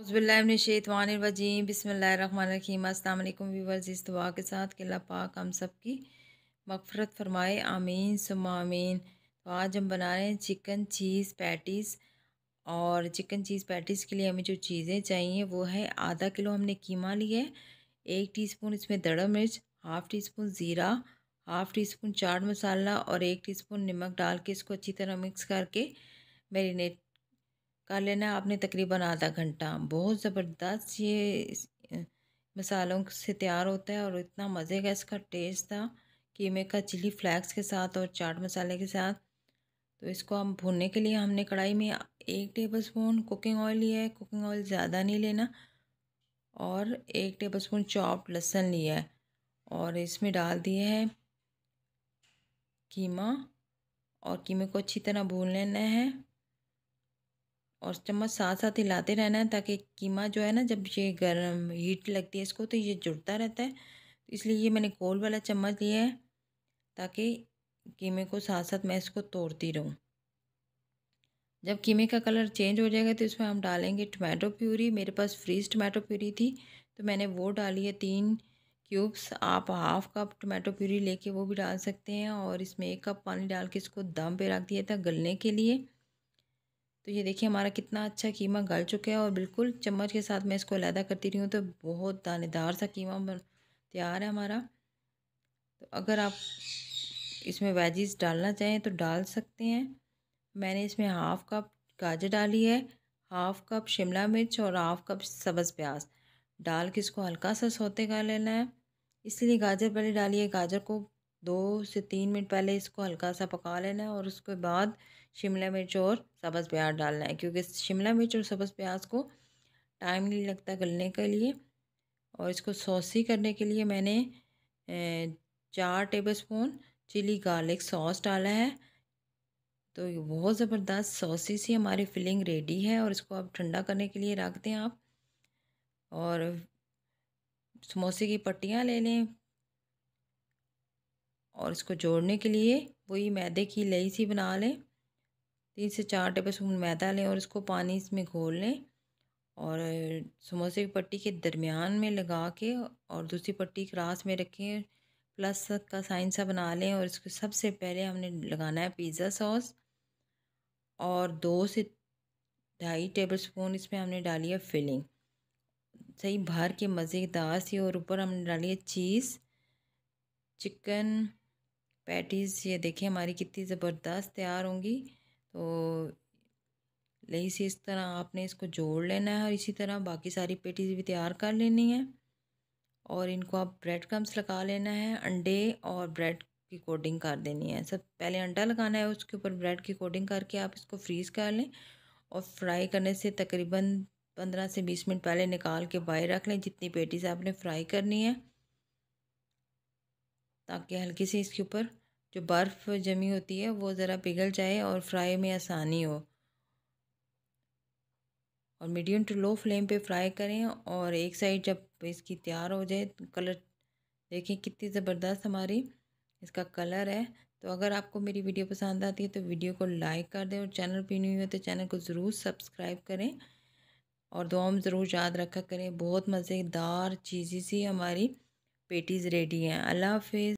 उज़बिल्लाशवानरवजीम बसमीम अल्लाम वीवर्स इस दुआ के साथ कि पाक हम सब की मफ़रत फरमाए आमीन सुमामीन तो आज हम बना रहे हैं चिकन चीज़ पैटीज़ और चिकन चीज़ पैटीज़ के लिए हमें जो चीज़ें चाहिए वो है आधा किलो हमने कीमा लिया है एक टीस्पून इसमें दड़ा मिर्च हाफ़ टी स्पून ज़ीरा हाफ़ टी स्पून चाट मसाला और एक टी स्पून नमक डाल के इसको अच्छी तरह मिक्स करके मेरीनेट कर लेना है आपने तकरीबन आधा घंटा बहुत ज़बरदस्त ये मसालों से तैयार होता है और इतना मज़े का इसका टेस्ट था कीमे का चिली फ्लैक्स के साथ और चाट मसाले के साथ तो इसको हम भूनने के लिए हमने कढ़ाई में एक टेबल स्पून कुकिंग ऑयल लिया है कुकिंग ऑयल ज़्यादा नहीं लेना और एक टेबल स्पून चॉप्ड लहसुन लिया है और इसमें डाल दिया है कीमा और कीमे को अच्छी तरह भून लेना है और चम्मच साथ साथ हिलाते रहना है ताकि कीमा जो है ना जब ये गर्म हीट लगती है इसको तो ये जुड़ता रहता है तो इसलिए ये मैंने कोल वाला चम्मच लिया है ताकि कीमे को साथ साथ मैं इसको तोड़ती रहूँ जब कीमे का कलर चेंज हो जाएगा तो इसमें हम डालेंगे टमाटो प्यूरी मेरे पास फ्रीज टमाटो प्यूरी थी तो मैंने वो डाली है तीन क्यूब्स आप हाफ कप टमाटो प्यूरी लेके वो भी डाल सकते हैं और इसमें एक कप पानी डाल के इसको दम पे रख दिया था गलने के लिए तो ये देखिए हमारा कितना अच्छा कीमा गल चुका है और बिल्कुल चम्मच के साथ मैं इसको अलहदा करती रही हूँ तो बहुत दानेदार सा कीमा तैयार है हमारा तो अगर आप इसमें वेजिस डालना चाहें तो डाल सकते हैं मैंने इसमें हाफ़ कप गाजर डाली है हाफ़ कप शिमला मिर्च और हाफ़ कप सब्ज़ प्याज डाल के इसको हल्का सा सोते कर लेना है इसलिए गाजर पहले डालिए गाजर को दो से तीन मिनट पहले इसको हल्का सा पका लेना है और उसके बाद शिमला मिर्च और सब्ज़ प्याज डालना है क्योंकि शिमला मिर्च और सब्ज़ प्याज को टाइम नहीं लगता गलने के लिए और इसको सॉसी करने के लिए मैंने चार tablespoon chilli garlic sauce डाला है तो बहुत ज़बरदस्त सॉसी सी हमारी फिलिंग रेडी है और इसको आप ठंडा करने के लिए रख दें आप और समोसे की पट्टियाँ ले लें और इसको जोड़ने के लिए वही मैदे की लई सी बना लें तीन से चार टेबल स्पून मैदा लें और इसको पानी इसमें घोल लें और समोसे की पट्टी के दरमियान में लगा के और दूसरी पट्टी क्रास में रखें प्लस का साइन सा बना लें और इसको सबसे पहले हमने लगाना है पिज़्ज़ा सॉस और दो से ढाई टेबल स्पून इसमें हमने डाली है फिलिंग सही बाहर के मज़ेदार सी और ऊपर हमने डाली है चीज़ चिकन पैटीज़ ये देखें हमारी कितनी ज़बरदस्त तैयार होंगी तो लेस से इस तरह आपने इसको जोड़ लेना है और इसी तरह बाकी सारी पेटीज भी तैयार कर लेनी है और इनको आप ब्रेड क्रम्स लगा लेना है अंडे और ब्रेड की कोटिंग कर देनी है सब पहले अंडा लगाना है उसके ऊपर ब्रेड की कोटिंग करके आप इसको फ्रीज़ कर लें और फ्राई करने से तकरीबन पंद्रह से बीस मिनट पहले निकाल के बाहर रख लें जितनी पेटीज आपने फ्राई करनी है ताकि हल्की सी इसके ऊपर जो बर्फ़ जमी होती है वो ज़रा पिघल जाए और फ्राई में आसानी हो और मीडियम टू लो फ्लेम पे फ्राई करें और एक साइड जब इसकी तैयार हो जाए तो कलर देखें कितनी ज़बरदस्त हमारी इसका कलर है तो अगर आपको मेरी वीडियो पसंद आती है तो वीडियो को लाइक कर दें और चैनल पर नहीं हुई तो चैनल को ज़रूर सब्सक्राइब करें और दुआ में ज़रूर याद रखा करें बहुत मज़ेदार चीज़ी सी हमारी पेटीज़ रेडी हैं अल्लाह हाफिज़